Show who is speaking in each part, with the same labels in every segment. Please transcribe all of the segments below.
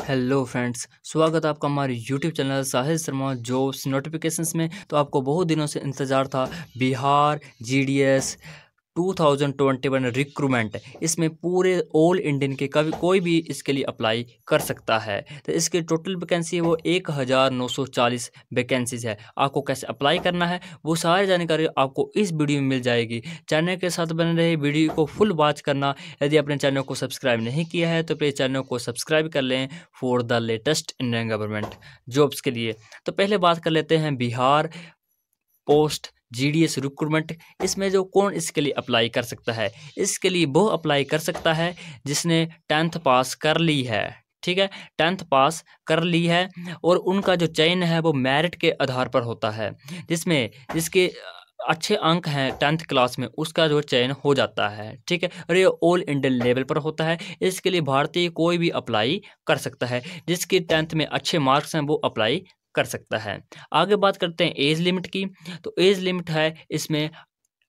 Speaker 1: hello friends स्वागत है आपका हमारे YouTube channel Sahil Sharma jobs notifications में तो आपको बहुत दिनों से इंतज़ार था बिहार जीडीएस 2021 रिक्रूमेंट इसमें पूरे ऑल इंडियन के कभी कोई भी इसके लिए अप्लाई कर सकता है तो इसकी टोटल वैकेंसी है वो एक हज़ार नौ सौ चालीस वैकेंसीज है आपको कैसे अप्लाई करना है वो सारी जानकारी आपको इस वीडियो में मिल जाएगी चैनल के साथ बने रहे वीडियो को फुल वॉच करना यदि अपने चैनल को सब्सक्राइब नहीं किया है तो प्लीज़ चैनल को सब्सक्राइब कर लें for the latest Indian government jobs के लिए तो पहले बात कर लेते हैं Bihar post G D S recruitment इसमें जो कौन इसके लिए अप्लाई कर सकता है इसके लिए वो अप्लाई कर सकता है जिसने टेंथ पास कर ली है ठीक है टेंथ पास कर ली है और उनका जो चयन है वो मेरिट के आधार पर होता है जिसमें जिसके अच्छे अंक हैं टेंथ क्लास में उसका जो चयन हो जाता है ठीक है और ये ऑल इंडियन लेवल पर होता है इसके लिए भारतीय कोई भी अप्लाई कर सकता है जिसके टेंथ में अच्छे मार्क्स हैं वो अप्लाई कर सकता है आगे बात करते हैं एज लिमिट की तो एज लिमिट है इसमें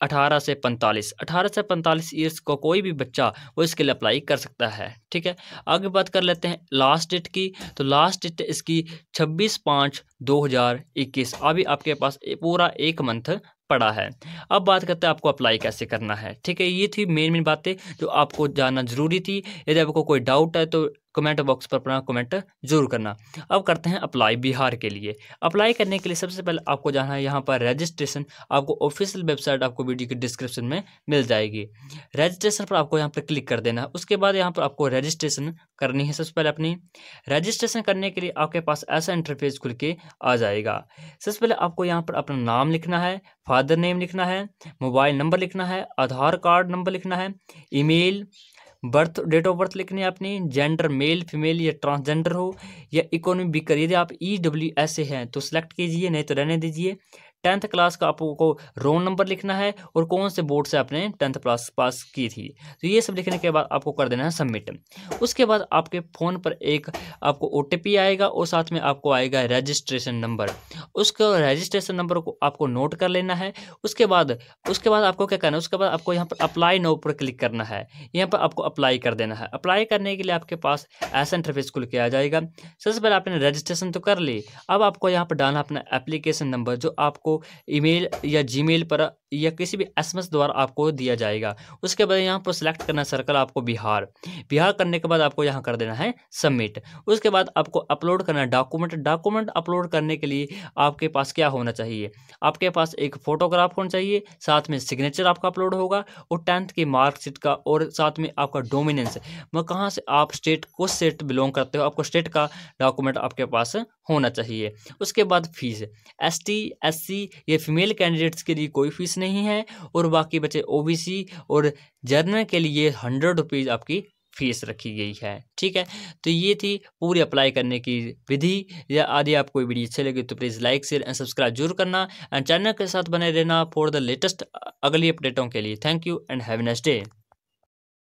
Speaker 1: 18 से 45 18 से 45 ईयर्स को कोई भी बच्चा वो इसके लिए अप्लाई कर सकता है ठीक है आगे बात कर लेते हैं लास्ट डेट की तो लास्ट डेट इसकी 26 पाँच 2021 अभी आपके पास पूरा एक मंथ पड़ा है अब बात करते हैं आपको अप्लाई कैसे करना है ठीक है ये थी मेन मेन बातें जो आपको जानना ज़रूरी थी यदि आपको कोई डाउट है तो कमेंट बॉक्स पर अपना कमेंट जरूर करना अब करते हैं अप्लाई बिहार के लिए अप्लाई करने के लिए सबसे पहले आपको जाना है यहाँ पर रजिस्ट्रेशन आपको ऑफिशियल वेबसाइट आपको वीडियो के डिस्क्रिप्शन में मिल जाएगी रजिस्ट्रेशन पर आपको यहाँ पर क्लिक कर देना उसके बाद यहाँ पर आपको रजिस्ट्रेशन करनी है सबसे पहले अपनी रजिस्ट्रेशन करने के लिए आपके पास ऐसा इंटरफेस खुल के आ जाएगा सबसे पहले आपको यहाँ पर अपना नाम लिखना है फादर नेम लिखना है मोबाइल नंबर लिखना है आधार कार्ड नंबर लिखना है email birth date of birth लिखनी है आपने जेंडर मेल फीमेल या ट्रांसजेंडर हो या इकोनॉमी बिकर यदि आप ई डब्ल्यू एस ए हैं तो सेलेक्ट कीजिए नहीं तो रहने दीजिए टेंथ क्लास का आपको रोल नंबर लिखना है और कौन से बोर्ड से आपने टेंथ क्लास पास की थी तो ये सब लिखने के बाद आपको कर देना है सबमिट उसके बाद आपके फ़ोन पर एक आपको ओ आएगा और साथ में आपको आएगा रजिस्ट्रेशन नंबर उसको रजिस्ट्रेशन नंबर को आपको नोट कर लेना है उसके बाद उसके बाद आपको क्या करना है उसके बाद आपको यहाँ पर अप्लाई नो पर क्लिक करना है यहाँ पर आपको अप्लाई कर देना है अप्लाई करने के लिए आपके पास ऐसा इंटरफेस खुल के आ जाएगा सबसे पहले आपने रजिस्ट्रेशन तो कर ली अब आपको यहाँ पर डालना अपना एप्लीकेशन नंबर जो आपको ईमेल या जीमेल पर या किसी भी एस द्वारा आपको दिया जाएगा उसके बाद यहाँ पर सिलेक्ट करना सर्कल आपको बिहार बिहार करने के बाद आपको यहाँ कर देना है सबमिट उसके बाद आपको अपलोड करना डॉक्यूमेंट डॉक्यूमेंट अपलोड करने के लिए आपके पास क्या होना चाहिए आपके पास एक फोटोग्राफ होना चाहिए साथ में सिग्नेचर आपका अपलोड होगा और टेंथ की मार्कशीट का और साथ में आपका डोमिनेंस मैं मतलब कहाँ से आप स्टेट को स्टेट बिलोंग करते हो आपको स्टेट का डॉक्यूमेंट आपके पास होना चाहिए उसके बाद फीस एस टी ये फीमेल कैंडिडेट्स के लिए कोई फीस नहीं है और बाकी बचे ओबीसी और जर्नल के लिए हंड्रेड रुपीज़ आपकी फीस रखी गई है ठीक है तो ये थी पूरी अप्लाई करने की विधि या आदि आपको वीडियो अच्छी लगी तो please like share and subscribe जरूर करना एंड चैनल के साथ बने रहना फॉर द लेटेस्ट अगली अपडेटों के लिए thank you and have a nice day